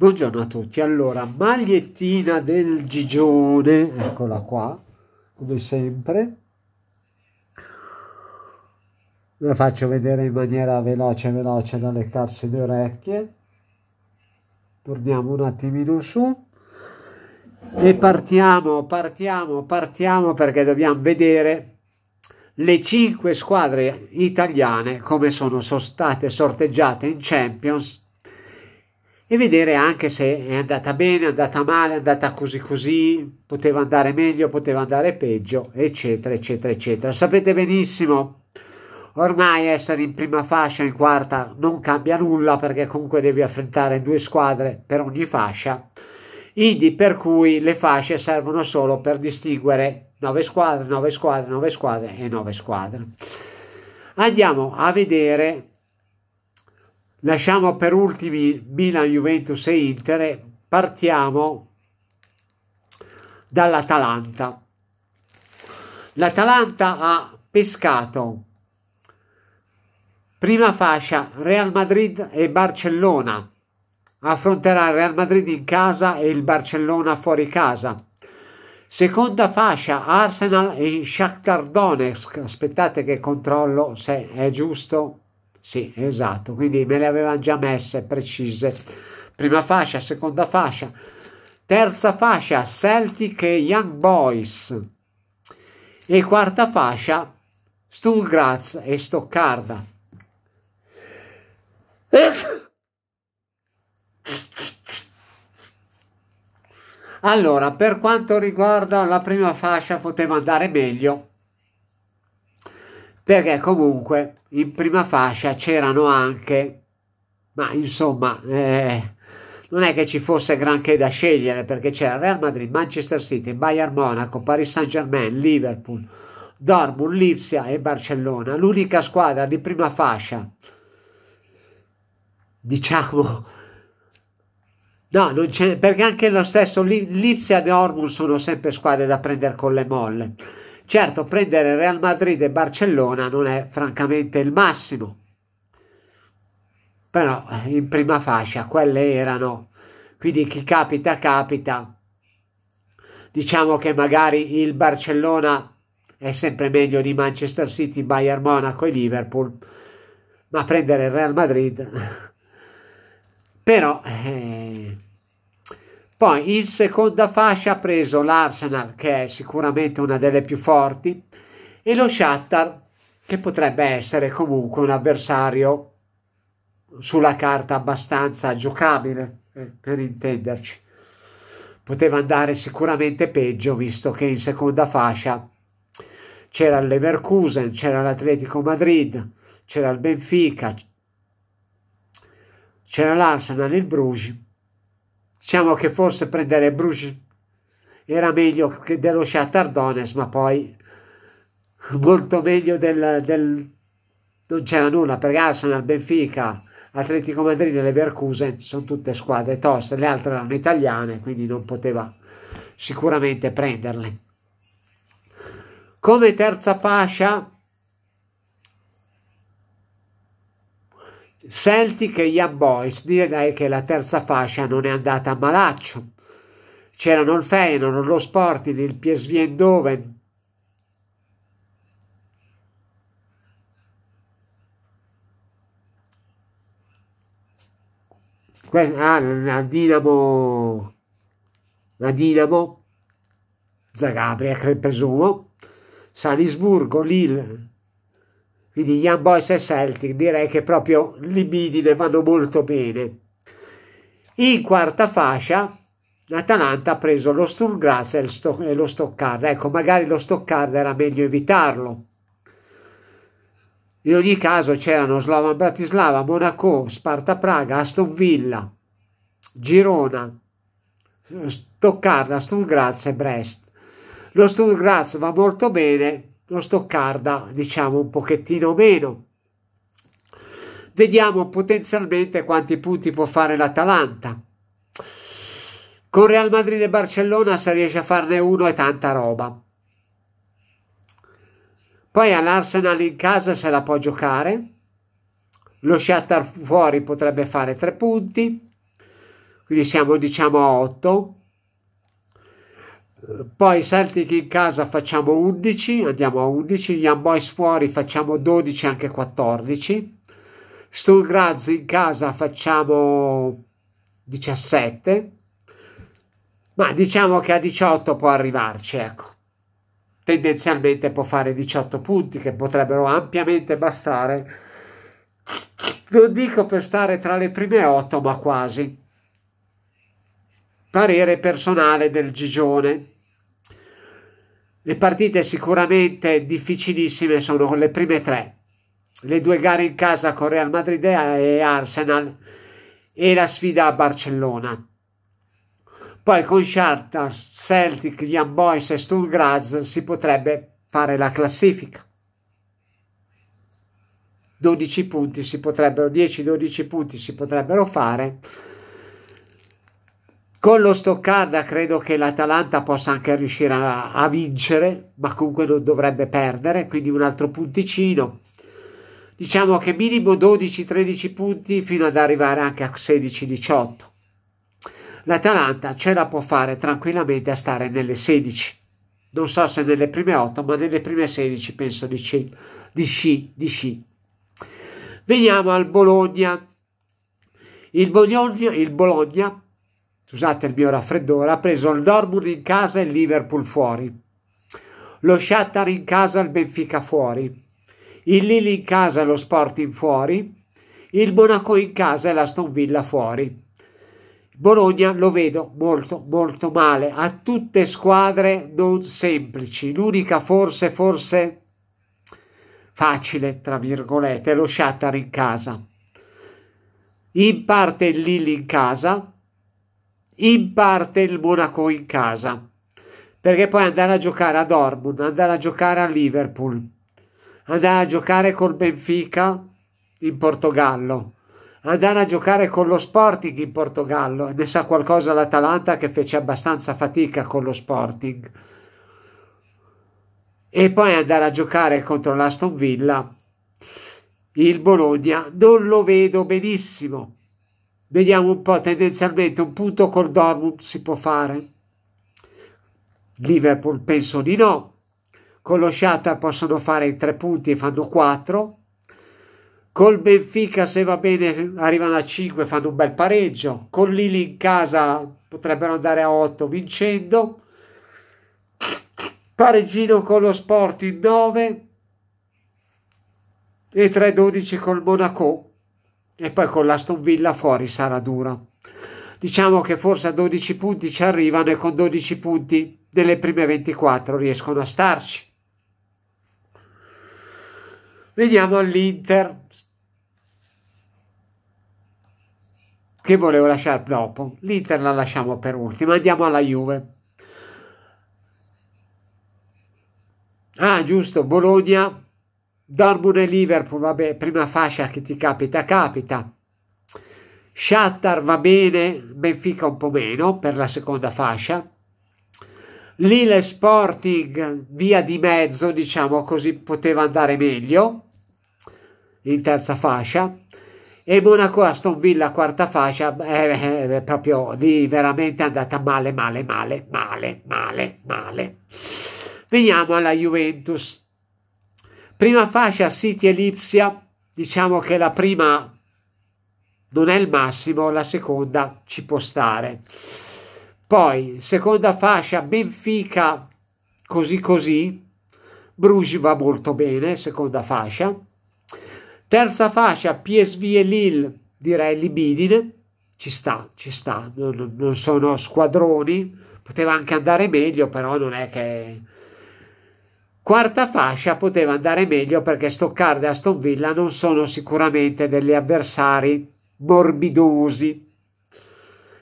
Buongiorno a tutti, allora magliettina del Gigione, eccola qua, come sempre, la faccio vedere in maniera veloce veloce da leccarsi le orecchie, torniamo un attimino su e partiamo, partiamo, partiamo perché dobbiamo vedere le cinque squadre italiane come sono, sono state sorteggiate in Champions e vedere anche se è andata bene, è andata male, è andata così così, poteva andare meglio, poteva andare peggio, eccetera, eccetera, eccetera. Sapete benissimo, ormai essere in prima fascia, in quarta, non cambia nulla perché comunque devi affrontare due squadre per ogni fascia, Quindi, per cui le fasce servono solo per distinguere 9 squadre, 9 squadre, 9 squadre e 9 squadre. Andiamo a vedere Lasciamo per ultimi Milan, Juventus e Inter. Partiamo dall'Atalanta. L'Atalanta ha pescato prima fascia Real Madrid e Barcellona. Affronterà il Real Madrid in casa e il Barcellona fuori casa. Seconda fascia Arsenal e Shakhtar Donetsk. Aspettate che controllo se è giusto sì, esatto, quindi me le avevano già messe precise. Prima fascia, seconda fascia. Terza fascia, Celtic e Young Boys. E quarta fascia, Sturgraz e Stoccarda. Allora, per quanto riguarda la prima fascia, poteva andare meglio perché comunque in prima fascia c'erano anche, ma insomma, eh, non è che ci fosse granché da scegliere perché c'era Real Madrid, Manchester City, Bayern Monaco, Paris Saint Germain, Liverpool, Dortmund, Lipsia e Barcellona. L'unica squadra di prima fascia, diciamo, No, non c'è, perché anche lo stesso Lipsia e Dortmund sono sempre squadre da prendere con le molle. Certo, prendere Real Madrid e Barcellona non è francamente il massimo, però eh, in prima fascia quelle erano, quindi chi capita capita. Diciamo che magari il Barcellona è sempre meglio di Manchester City, Bayern Monaco e Liverpool, ma prendere il Real Madrid... però... Eh poi in seconda fascia ha preso l'Arsenal, che è sicuramente una delle più forti, e lo Shatter, che potrebbe essere comunque un avversario sulla carta abbastanza giocabile, eh, per intenderci. Poteva andare sicuramente peggio, visto che in seconda fascia c'era il Leverkusen, c'era l'Atletico Madrid, c'era il Benfica, c'era l'Arsenal, il Bruges Diciamo che forse prendere Bruges era meglio che dello Shakhtar Donetsk, ma poi molto meglio del... del... non c'era nulla perché Arsenal, Benfica, Atletico Madrid e Leverkusen sono tutte squadre toste, le altre erano italiane, quindi non poteva sicuramente prenderle. Come terza fascia Celtic e Young Boys, direi che la terza fascia non è andata a malaccio. C'erano il Feyenoord, lo Sporting, il PSV Eindhoven, ah, la Dinamo la Dinamo Zagabria presumo Salisburgo, Lille quindi Young ah, Boys e Celtic direi che proprio libidine vanno molto bene. In quarta fascia l'Atalanta ha preso lo Sturgrass e, lo Stoccarda. Ecco, magari lo Stoccarda era meglio evitarlo. In ogni caso c'erano Slovan Bratislava, Monaco, Sparta Praga, Aston Villa, Girona, Stoccarda, Sturgrass e Brest. Lo Sturgrass va molto bene lo Stoccarda diciamo un pochettino meno vediamo potenzialmente quanti punti può fare l'Atalanta con Real Madrid e Barcellona se riesce a farne uno è tanta roba poi all'Arsenal in casa se la può giocare lo Shatter fuori potrebbe fare tre punti quindi siamo diciamo a 8 poi Celtic in casa facciamo 11, andiamo a 11, Young Boys fuori facciamo 12, anche 14. Sul Graz in casa facciamo 17, ma diciamo che a 18 può arrivarci, ecco. Tendenzialmente può fare 18 punti che potrebbero ampiamente bastare. Non dico per stare tra le prime 8, ma quasi parere personale del Gigione. Le partite sicuramente difficilissime sono le prime tre, le due gare in casa con Real Madrid e Arsenal e la sfida a Barcellona. Poi con Shakhtar, Celtic, Young Boys e Sturm Graz si potrebbe fare la classifica. 12 punti si potrebbero 10-12 punti si potrebbero fare con lo Stoccarda credo che l'Atalanta possa anche riuscire a, a, vincere, ma comunque non dovrebbe perdere, quindi un altro punticino. Diciamo che minimo 12-13 punti fino ad arrivare anche a 16-18. L'Atalanta ce la può fare tranquillamente a stare nelle 16. Non so se nelle prime 8, ma nelle prime 16 penso di sci. Di sci, di sci. Veniamo al Bologna. Il Bologna, il Bologna scusate il mio raffreddore, ha preso il Dortmund in casa e il Liverpool fuori, lo Shatter in casa e il Benfica fuori, il Lille in casa e lo Sporting fuori, il Monaco in casa e la Stone Villa fuori. Bologna lo vedo molto molto male, ha tutte squadre non semplici, l'unica forse forse facile tra virgolette è lo Shatter in casa. In parte il Lille in casa, in parte il Monaco in casa, perché poi andare a giocare a Dortmund, andare a giocare a Liverpool, andare a giocare col Benfica in Portogallo, andare a giocare con lo Sporting in Portogallo, ne sa qualcosa l'Atalanta che fece abbastanza fatica con lo Sporting, e poi andare a giocare contro l'Aston Villa. Il Bologna non lo vedo benissimo vediamo un po' tendenzialmente un punto col Dortmund si può fare Liverpool penso di no con lo Shatter possono fare tre punti e fanno quattro, col Benfica se va bene arrivano a cinque e fanno un bel pareggio con Lili in casa potrebbero andare a otto vincendo pareggino con lo Sporting 9 e 3-12 col Monaco e poi con l'Aston Villa fuori sarà dura. Diciamo che forse a 12 punti ci arrivano e con 12 punti delle prime 24 riescono a starci. Vediamo all'Inter che volevo lasciare dopo. L'Inter la lasciamo per ultima. Andiamo alla Juve. Ah, giusto, Bologna Dortmund e Liverpool, vabbè, prima fascia che ti capita, capita. Shakhtar va bene, Benfica un po' meno per la seconda fascia. Lille Sporting via di mezzo, diciamo così, poteva andare meglio in terza fascia. E Monaco Aston Villa quarta fascia, eh, eh, eh proprio lì veramente è andata male, male, male, male, male, male. Veniamo alla Juventus Prima fascia City Elipsia, diciamo che la prima non è il massimo, la seconda ci può stare. Poi seconda fascia Benfica così così, Bruges va molto bene, seconda fascia. Terza fascia PSV e Lille, direi libidine, ci sta, ci sta, non, non sono squadroni, poteva anche andare meglio, però non è che Quarta fascia poteva andare meglio perché Stoccarda e Aston Villa non sono sicuramente degli avversari morbidosi.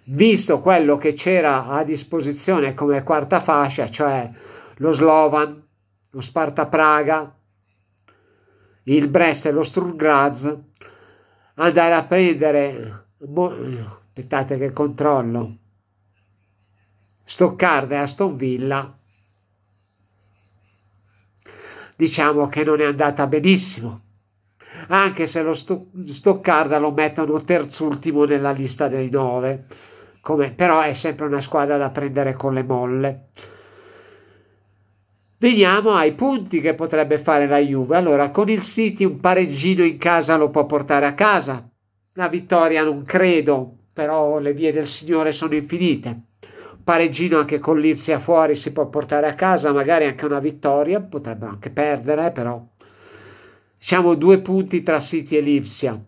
Visto quello che c'era a disposizione come quarta fascia, cioè lo Slovan, lo Sparta Praga, il Brest e lo Sturgraz, andare a prendere... Aspettate che controllo. Stoccarda e Aston Villa diciamo che non è andata benissimo, anche se lo Stoccarda lo mettono terzultimo nella lista dei nove, come, però è sempre una squadra da prendere con le molle. Veniamo ai punti che potrebbe fare la Juve. Allora, con il City un pareggino in casa lo può portare a casa. La vittoria non credo, però le vie del Signore sono infinite pareggino anche con l'Ipsia fuori si può portare a casa, magari anche una vittoria, potrebbero anche perdere, però diciamo due punti tra City e l'Ipsia.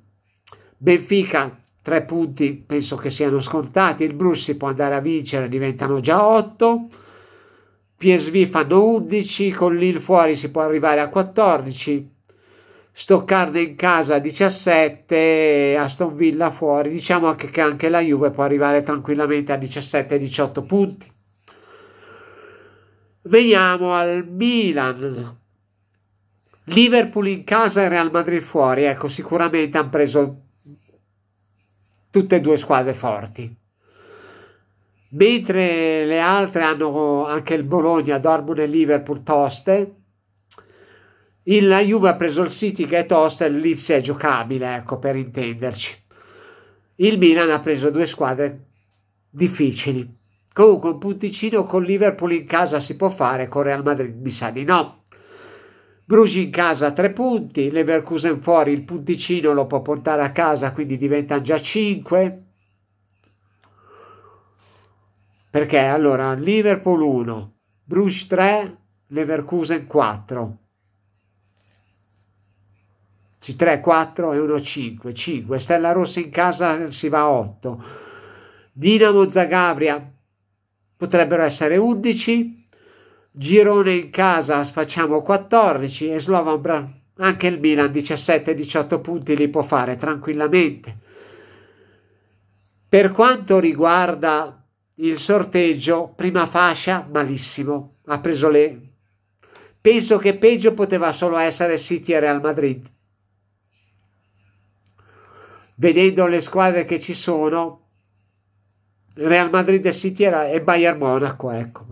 Benfica tre punti penso che siano scontati, il Bruce si può andare a vincere, diventano già 8. PSV fanno 11, con l'Il fuori si può arrivare a 14, Stoccardo in casa 17, Aston Villa fuori. Diciamo anche che anche la Juve può arrivare tranquillamente a 17-18 punti. Veniamo al Milan. Liverpool in casa e Real Madrid fuori. Ecco, sicuramente hanno preso tutte e due squadre forti. Mentre le altre hanno anche il Bologna, Dortmund e Liverpool toste il, la Juve ha preso il City che è tosta, e Lips è giocabile, ecco, per intenderci. Il Milan ha preso due squadre difficili. Comunque un punticino con Liverpool in casa si può fare, con Real Madrid mi sa di no. Brugi in casa tre punti, Leverkusen fuori il punticino lo può portare a casa, quindi diventa già 5. Perché allora Liverpool 1, Bruges 3, Leverkusen 4. 3, 4 e 1, 5, 5, Stella Rossa in casa si va a 8, Dinamo Zagabria potrebbero essere 11, Girone in casa facciamo 14 e Slovan Bra anche il Milan 17-18 punti li può fare tranquillamente. Per quanto riguarda il sorteggio, prima fascia malissimo, ha preso le... Penso che peggio poteva solo essere City e Real Madrid vedendo le squadre che ci sono, Real Madrid e City e Bayern Monaco, ecco.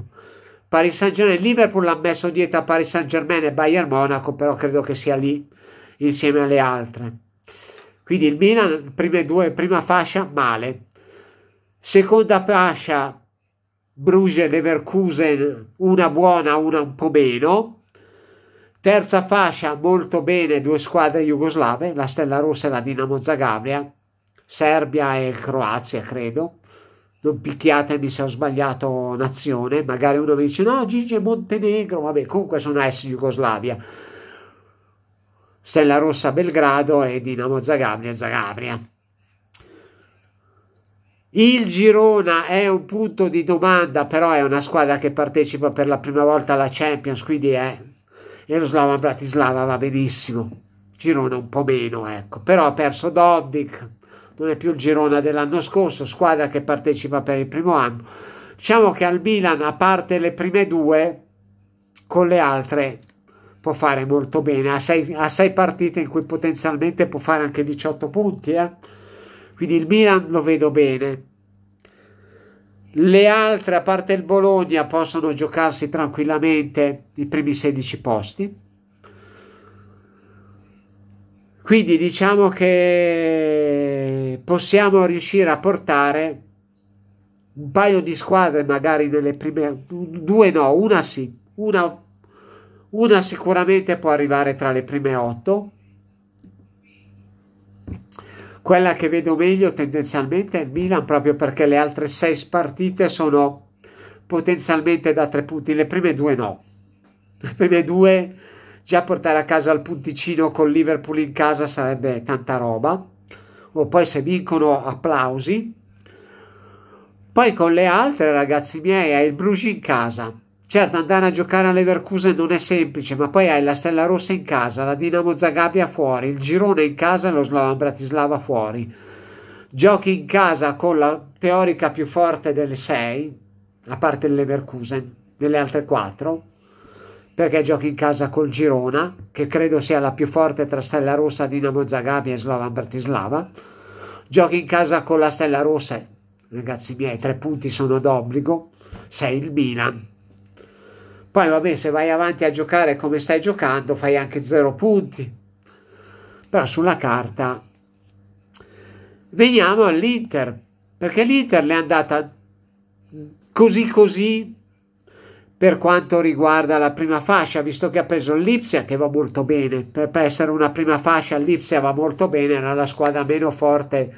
Paris Saint Germain, Liverpool l'ha messo dietro a Paris Saint Germain e Bayern Monaco, però credo che sia lì insieme alle altre. Quindi il Milan, prime due, prima fascia, male. Seconda fascia, Bruges, Leverkusen, una buona, una un po' meno Terza fascia, molto bene, due squadre jugoslave, la Stella Rossa e la Dinamo Zagabria, Serbia e Croazia, credo. Non picchiatemi se ho sbagliato nazione, magari uno mi dice no, Gigi è Montenegro, vabbè, comunque sono ex Jugoslavia. Stella Rossa Belgrado e Dinamo Zagabria Zagabria. Il Girona è un punto di domanda, però è una squadra che partecipa per la prima volta alla Champions, quindi è Jaroslava Bratislava va benissimo, Girona un po' meno, ecco. però ha perso Dodik, non è più il Girona dell'anno scorso, squadra che partecipa per il primo anno. Diciamo che al Milan, a parte le prime due, con le altre può fare molto bene, ha sei, ha sei partite in cui potenzialmente può fare anche 18 punti, eh? quindi il Milan lo vedo bene le altre, a parte il Bologna, possono giocarsi tranquillamente i primi 16 posti. Quindi diciamo che possiamo riuscire a portare un paio di squadre magari nelle prime due no, una sì, una, una sicuramente può arrivare tra le prime otto quella che vedo meglio tendenzialmente è il Milan proprio perché le altre sei partite sono potenzialmente da tre punti, le prime due no. Le prime due già portare a casa il punticino con Liverpool in casa sarebbe tanta roba. O poi se vincono applausi. Poi con le altre, ragazzi miei, è il Bruges in casa Certo, andare a giocare a Leverkusen non è semplice, ma poi hai la Stella Rossa in casa, la Dinamo Zagabria fuori, il Girone in casa e lo Slovan Bratislava fuori. Giochi in casa con la teorica più forte delle sei, a parte il Leverkusen, delle altre quattro, perché giochi in casa col Girona, che credo sia la più forte tra Stella Rossa, Dinamo Zagabria e Slovan Bratislava. Giochi in casa con la Stella Rossa, ragazzi miei, tre punti sono d'obbligo, sei il Milan poi vabbè, se vai avanti a giocare come stai giocando, fai anche zero punti. Però sulla carta. Veniamo all'Inter, perché l'Inter le è andata così così per quanto riguarda la prima fascia, visto che ha preso l'Ipsia che va molto bene, per, essere una prima fascia l'Ipsia va molto bene, era la squadra meno forte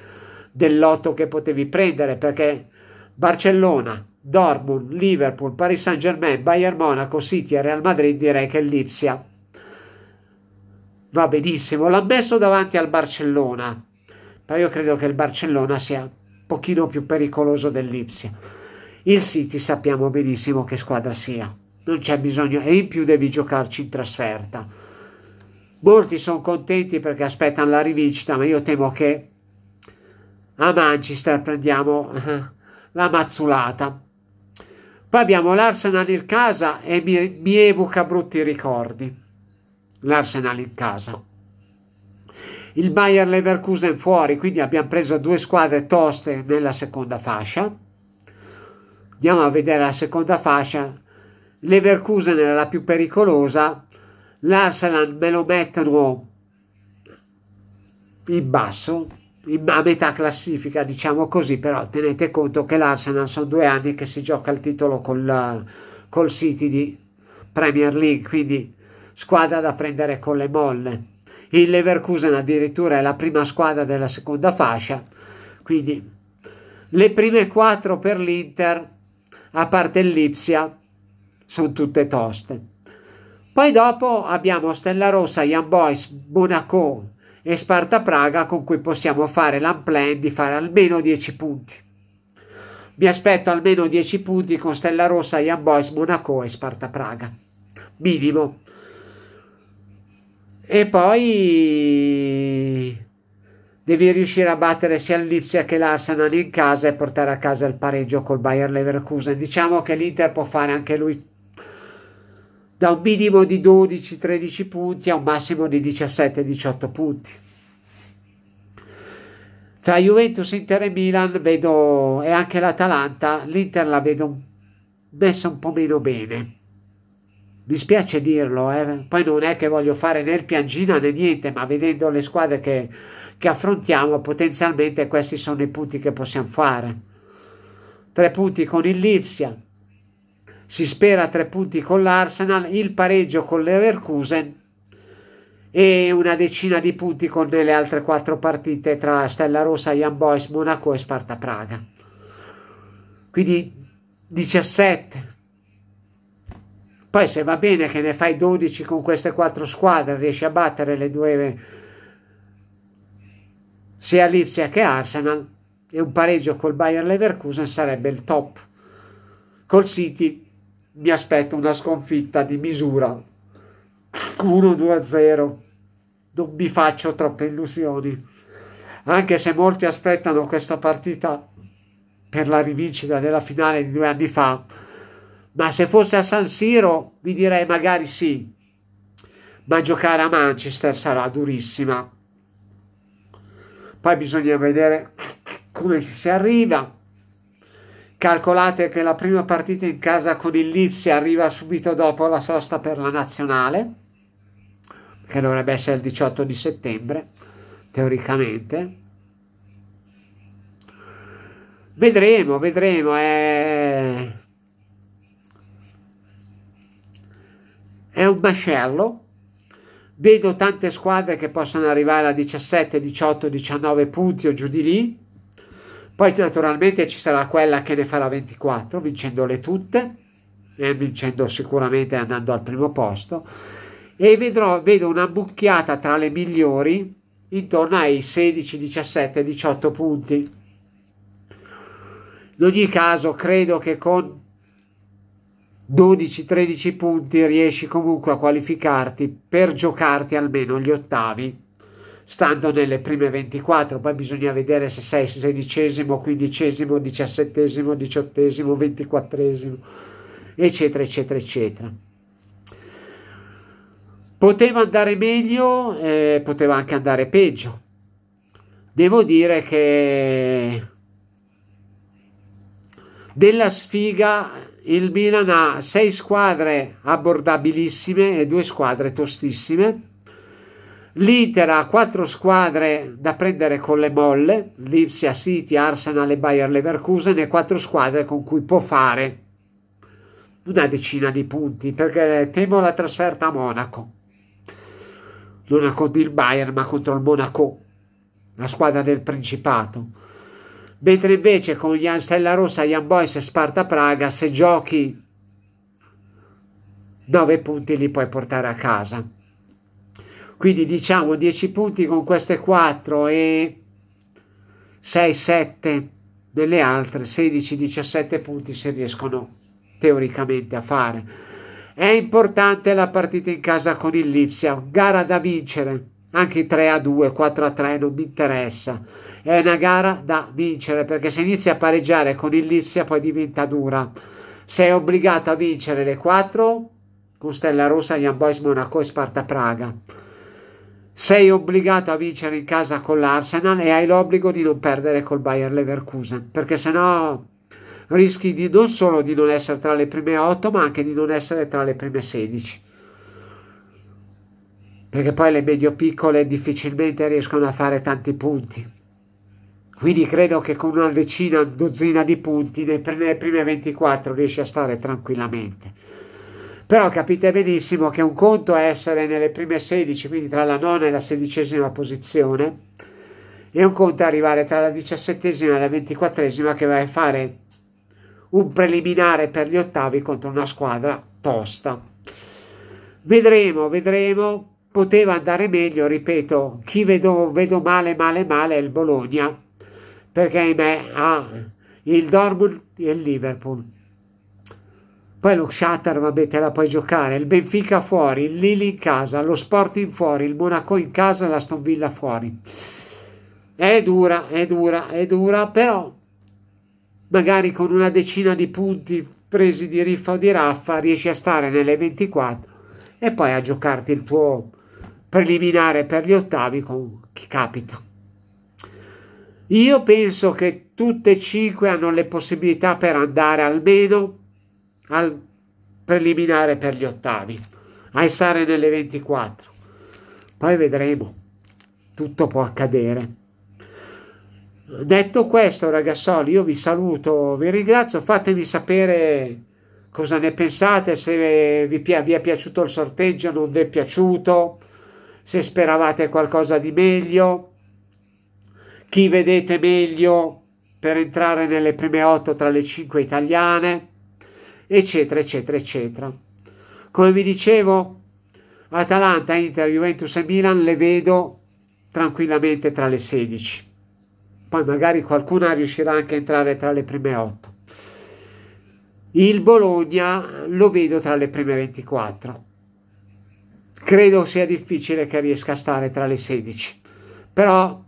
dell'otto che potevi prendere, perché Barcellona, Dortmund, Liverpool, Paris Saint-Germain, Bayern Monaco, City e Real Madrid direi che l'Ipsia va benissimo. L'ha messo davanti al Barcellona, però io credo che il Barcellona sia un pochino più pericoloso dell'Ipsia. Il City sappiamo benissimo che squadra sia, non c'è bisogno e in più devi giocarci in trasferta. Molti sono contenti perché aspettano la rivincita, ma io temo che a Manchester prendiamo eh, la mazzulata. Poi abbiamo l'Arsenal in casa e mi, mi evoca brutti ricordi. L'Arsenal in casa. Il Bayer Leverkusen fuori, quindi abbiamo preso due squadre toste nella seconda fascia. Andiamo a vedere la seconda fascia. Leverkusen era la più pericolosa, l'Arsenal me lo mettono in basso, a metà classifica, diciamo così, però tenete conto che l'Arsenal sono due anni che si gioca il titolo col, col City di Premier League, quindi squadra da prendere con le molle. Il Leverkusen addirittura è la prima squadra della seconda fascia, quindi le prime quattro per l'Inter, a parte l'Ipsia, sono tutte toste. Poi dopo abbiamo Stella Rossa, Young Boys, Monaco, e Sparta Praga con cui possiamo fare l'unplan di fare almeno 10 punti. Mi aspetto almeno 10 punti con Stella Rossa, Young Boys, Monaco e Sparta Praga. Minimo. E poi devi riuscire a battere sia Lipsia che l'Arsenal in casa e portare a casa il pareggio col Bayer Leverkusen. Diciamo che l'Inter può fare anche lui da un minimo di 12-13 punti a un massimo di 17-18 punti. Tra Juventus, Inter e Milan vedo, e anche l'Atalanta, l'Inter la vedo messa un po' meno bene. Mi spiace dirlo, eh? poi non è che voglio fare né il piangina né niente, ma vedendo le squadre che, che affrontiamo, potenzialmente questi sono i punti che possiamo fare. Tre punti con il Lipsia, si spera tre punti con l'Arsenal, il pareggio con l'Everkusen e una decina di punti con le altre quattro partite tra Stella Rossa, Young Boys, Monaco e Sparta Praga. Quindi 17. Poi se va bene che ne fai 12 con queste quattro squadre, riesci a battere le due sia Lipsia che Arsenal e un pareggio col Bayern Leverkusen sarebbe il top. Col City mi aspetto una sconfitta di misura 1-2-0 non mi faccio troppe illusioni anche se molti aspettano questa partita per la rivincita della finale di due anni fa ma se fosse a San Siro vi direi magari sì ma giocare a Manchester sarà durissima poi bisogna vedere come si arriva Calcolate che la prima partita in casa con il Lipsi arriva subito dopo la sosta per la nazionale, che dovrebbe essere il 18 di settembre, teoricamente. Vedremo, vedremo. È, è un mascello. vedo tante squadre che possono arrivare a 17, 18, 19 punti o giù di lì poi naturalmente ci sarà quella che ne farà 24, vincendole tutte, e vincendo sicuramente andando al primo posto, e vedrò, vedo una bucchiata tra le migliori intorno ai 16, 17, 18 punti. In ogni caso credo che con 12-13 punti riesci comunque a qualificarti per giocarti almeno gli ottavi stando nelle prime 24, poi bisogna vedere se sei sedicesimo, quindicesimo, diciassettesimo, diciottesimo, ventiquattresimo, eccetera, eccetera, eccetera. Poteva andare meglio, eh, poteva anche andare peggio. Devo dire che della sfiga il Milan ha sei squadre abbordabilissime e due squadre tostissime L'Inter ha quattro squadre da prendere con le molle, Lipsia City, Arsenal e Bayer Leverkusen, e quattro squadre con cui può fare una decina di punti, perché temo la trasferta a Monaco. Non contro il Bayern, ma contro il Monaco, la squadra del Principato. Mentre invece con Jan Anstella Rossa, Jan Boys e Sparta Praga, se giochi 9 punti li puoi portare a casa quindi diciamo 10 punti con queste 4 e 6 7 delle altre 16 17 punti se riescono teoricamente a fare è importante la partita in casa con il Lipsia gara da vincere anche 3 a 2 4 a 3 non mi interessa è una gara da vincere perché se inizi a pareggiare con il Lipsia poi diventa dura sei obbligato a vincere le 4 con Stella Rossa, Young Boys Monaco e Sparta Praga sei obbligato a vincere in casa con l'Arsenal e hai l'obbligo di non perdere col Bayer Leverkusen, perché sennò rischi di non solo di non essere tra le prime 8, ma anche di non essere tra le prime 16. Perché poi le medio piccole difficilmente riescono a fare tanti punti. Quindi credo che con una decina, dozzina di punti, nelle prime 24 riesci a stare tranquillamente. Però capite benissimo che un conto è essere nelle prime 16, quindi tra la nona e la sedicesima posizione, e un conto è arrivare tra la diciassettesima e la ventiquattresima che vai a fare un preliminare per gli ottavi contro una squadra tosta. Vedremo, vedremo. Poteva andare meglio, ripeto, chi vedo, vedo male, male, male è il Bologna, perché ahimè ha il Dortmund e il Liverpool poi lo Shatter, vabbè, te la puoi giocare. Il Benfica fuori, il Lili in casa, lo Sporting fuori, il Monaco in casa, la Aston Villa fuori. È dura, è dura, è dura, però magari con una decina di punti presi di riffa o di raffa riesci a stare nelle 24 e poi a giocarti il tuo preliminare per gli ottavi con chi capita. Io penso che tutte e cinque hanno le possibilità per andare almeno al preliminare per gli ottavi, ai Sare nelle 24. Poi vedremo, tutto può accadere. Detto questo, ragazzoli, io vi saluto, vi ringrazio, fatemi sapere cosa ne pensate, se vi, pi vi è piaciuto il sorteggio, non vi è piaciuto, se speravate qualcosa di meglio, chi vedete meglio per entrare nelle prime otto tra le cinque italiane eccetera, eccetera, eccetera. Come vi dicevo, Atalanta, Inter, Juventus e Milan le vedo tranquillamente tra le 16. Poi magari qualcuna riuscirà anche a entrare tra le prime 8. Il Bologna lo vedo tra le prime 24. Credo sia difficile che riesca a stare tra le 16. Però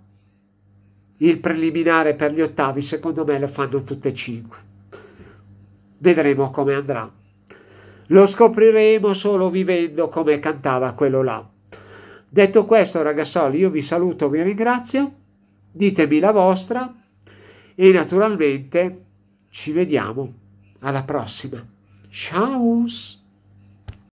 il preliminare per gli ottavi secondo me lo fanno tutte e cinque. Vedremo come andrà. Lo scopriremo solo vivendo come cantava quello là. Detto questo, ragazzoli, io vi saluto, vi ringrazio, ditemi la vostra e naturalmente ci vediamo alla prossima. Ciao!